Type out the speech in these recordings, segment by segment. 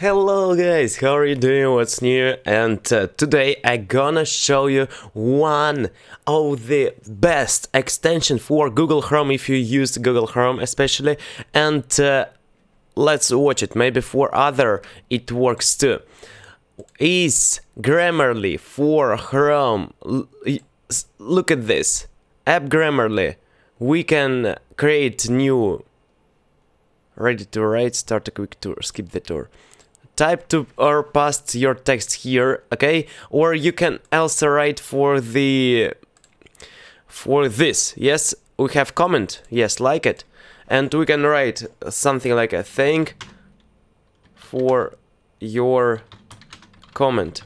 Hello guys, how are you doing, what's new? And uh, today I gonna show you one of the best extension for Google Chrome if you use Google Chrome especially and uh, let's watch it, maybe for other it works too. Is Grammarly for Chrome, look at this, app Grammarly, we can create new ready to write, start a quick tour, skip the tour type to or paste your text here, okay? Or you can also write for the for this. Yes, we have comment. Yes, like it. And we can write something like a thing for your comment.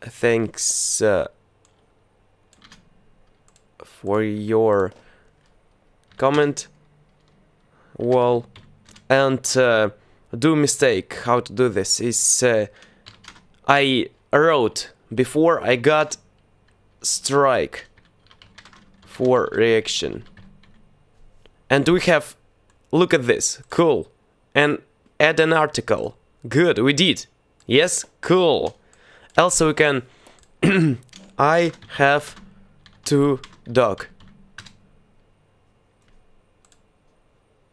Thanks uh, for your comment. Well, and uh, do mistake how to do this is uh, I wrote before I got strike for reaction and we have look at this cool and add an article good we did yes cool also we can I have to dog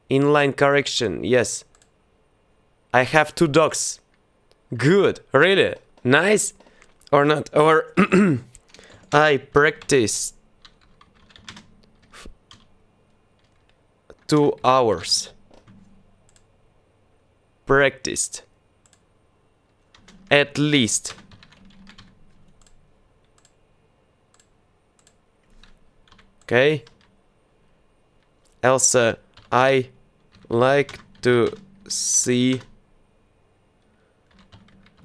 inline correction yes I have two dogs. Good, really? Nice? Or not? Or I practice two hours. Practiced. At least. Okay. Elsa, I like to see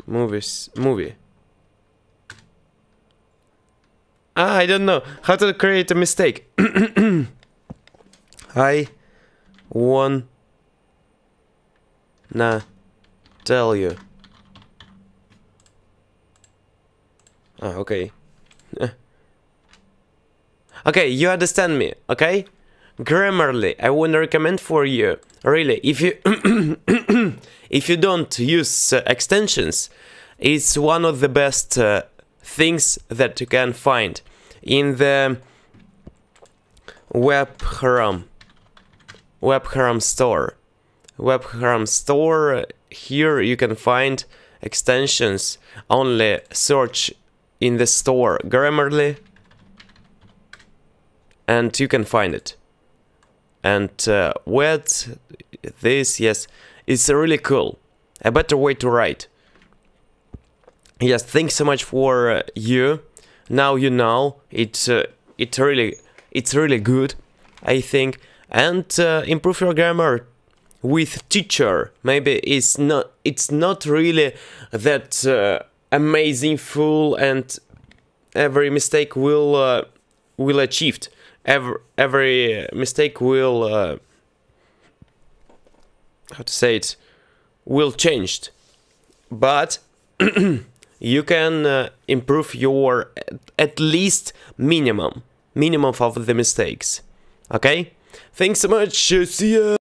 Movies. Movie. Ah, I don't know. How to create a mistake. I want na tell you. Ah, okay. okay, you understand me, okay? Grammarly, I would recommend for you. Really, if you if you don't use uh, extensions, it's one of the best uh, things that you can find in the web WebHaram store. WebHaram store here you can find extensions only search in the store Grammarly and you can find it. And uh, with this, yes, it's really cool. A better way to write. Yes, thanks so much for uh, you. Now you know. It's uh, it's really it's really good, I think. And uh, improve your grammar with teacher. Maybe it's not it's not really that uh, amazing fool. and every mistake will uh, will achieved. Every every mistake will uh, how to say it will changed but you can uh, improve your at least minimum minimum of the mistakes okay thanks so much see ya